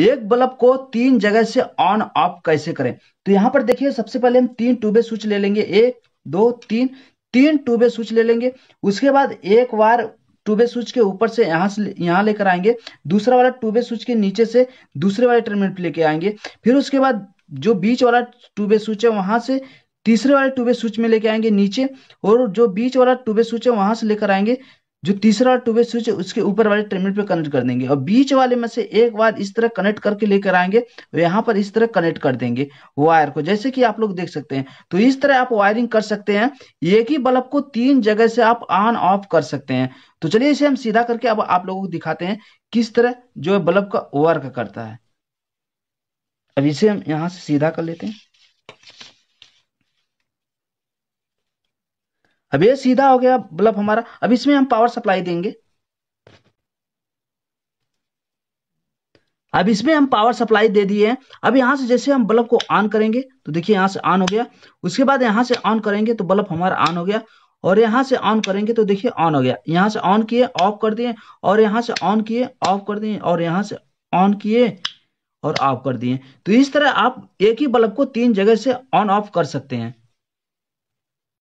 एक बल्ब को तीन जगह से ऑन ऑफ कैसे करें तो यहां पर देखिए सबसे पहले हम तीन ट्यूबे स्विच ले लेंगे एक दो तीन तीन ट्यूबे स्विच ले लेंगे उसके बाद एक बार ट्यूबे स्विच के ऊपर से यहाँ से यहाँ लेकर आएंगे दूसरा वाला ट्यूबे स्विच के नीचे से दूसरे वाले टर्मिनल लेके आएंगे फिर उसके बाद जो बीच वाला ट्यूबे स्विच है वहां से तीसरे वाले ट्यूबे स्विच में लेके आएंगे नीचे और जो बीच वाला ट्यूबे स्विच है वहां से लेकर आएंगे जो तीसरा टू वे स्विच है उसके ऊपर वाले टर्मिनल पे कनेक्ट कर देंगे और बीच वाले में से एक वायर इस तरह कनेक्ट करके लेकर आएंगे और यहाँ पर इस तरह कनेक्ट कर देंगे वायर को जैसे कि आप लोग देख सकते हैं तो इस तरह आप वायरिंग कर सकते हैं एक ही बल्ब को तीन जगह से आप ऑन ऑफ कर सकते हैं तो चलिए इसे हम सीधा करके अब आप लोगों को दिखाते हैं किस तरह जो है बल्ब का वर्क करता है अब इसे हम यहाँ से सीधा कर लेते हैं अब ये सीधा हो गया बल्ब मतलब हमारा अब इसमें हम पावर सप्लाई देंगे अब इसमें हम पावर सप्लाई दे दिए हैं अब यहां से जैसे हम बल्ब को ऑन करेंगे तो देखिए यहां से ऑन हो गया उसके बाद यहां से ऑन करेंगे तो बल्ब हमारा ऑन हो गया और यहां से ऑन करेंगे तो देखिए ऑन हो गया यहां से ऑन किए ऑफ कर दिए और यहां से ऑन किए ऑफ कर दिए और यहां से ऑन किए और ऑफ कर दिए तो इस तरह आप एक ही बल्ब को तीन जगह से ऑन ऑफ कर सकते हैं